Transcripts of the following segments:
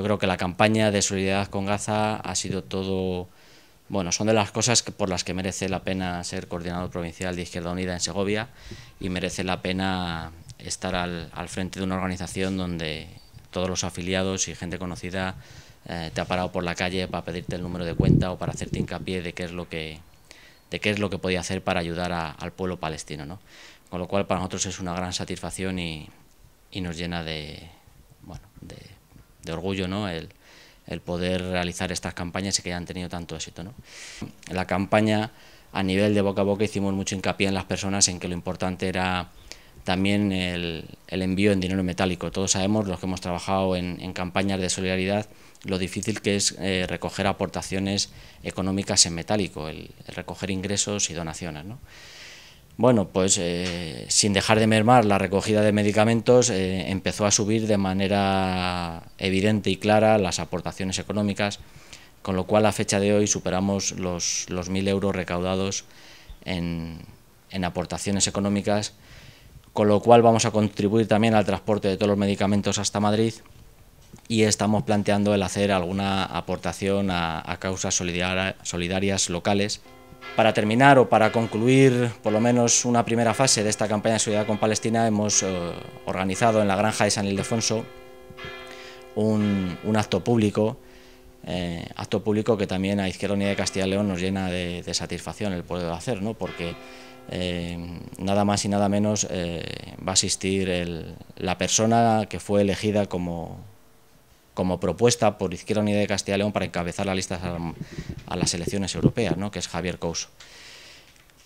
yo creo que la campaña de solidaridad con Gaza ha sido todo, bueno, son de las cosas por las que merece la pena ser coordinador provincial de Izquierda Unida en Segovia y merece la pena estar al, frente de una organización donde todos los afiliados y gente conocida eh, te ha parado por la calle para pedirte el número de cuenta o para hacerte hincapié de qué es lo que de qué es lo que podía hacer para ayudar al pueblo palestino, ¿no? Con lo cual para nosotros es una gran satisfacción y nos llena de, orgullo, ¿no? El, poder realizar estas campañas y que hayan tenido tanto éxito. ¿no? La campaña a nivel de boca a boca hicimos mucho hincapié en las personas en que lo importante era también el, envío en dinero metálico. Todos sabemos, los que hemos trabajado en, campañas de solidaridad, lo difícil que es eh, recoger aportaciones económicas en metálico, el, recoger ingresos y donaciones. ¿no? Bueno, pues eh, sin dejar de mermar la recogida de medicamentos, eh, empezó a subir de manera evidente y clara las aportaciones económicas, con lo cual a fecha de hoy superamos los, los 1.000 euros recaudados en aportaciones económicas, con lo cual vamos a contribuir también al transporte de todos los medicamentos hasta Madrid y estamos planteando el hacer alguna aportación a, causas solidarias solidarias locales. Para terminar o para concluir por lo menos una primera fase de esta campaña de solidaridad con Palestina, hemos eh, organizado en la granja de San Ildefonso un, acto público, eh, acto público que también a Izquierda Unida de Castilla y León nos llena de, satisfacción el poder hacer, ¿no? porque eh, nada más y nada menos va a asistir el, la persona que fue elegida como, como propuesta por Izquierda Unida de Castilla y León para encabezar las lista a, las elecciones europeas, ¿no? que es Javier Couso.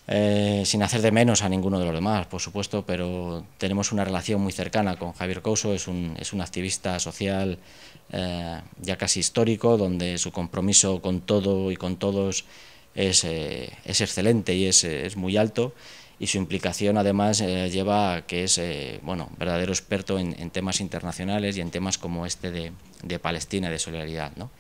Eh, sin hacer de menos a ninguno de los demás, por supuesto, pero tenemos una relación muy cercana con Javier Couso, es un, activista social eh, ya casi histórico, donde su compromiso con todo y con todos es, eh, excelente y es, es muy alto, y su implicación además eh, lleva a que es eh, bueno, verdadero experto en, temas internacionales y en temas como este de, Palestina de solidaridad. ¿no?